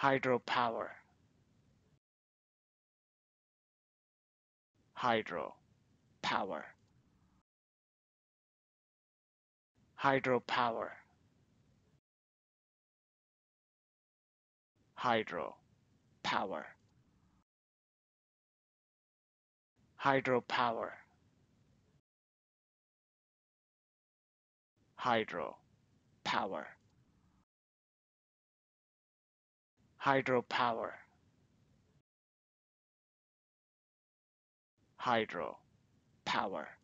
hydropower hydro power hydropower hydro power hydropower hydro power hydropower. Hydro power.